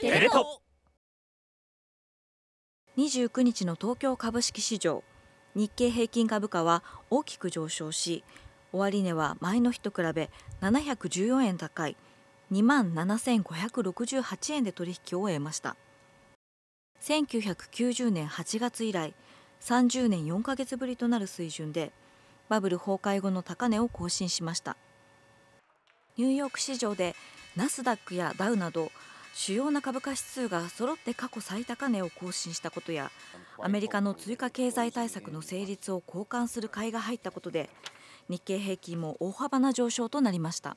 テレ東29日の東京株式市場日経平均株価は大きく上昇し終値は前の日と比べ714円高い2万7568円で取引を終えました1990年8月以来30年4ヶ月ぶりとなる水準でバブル崩壊後の高値を更新しましたニューヨーク市場でナスダックやダウなど主要な株価指数が揃って過去最高値を更新したことやアメリカの追加経済対策の成立を交換する買いが入ったことで日経平均も大幅な上昇となりました。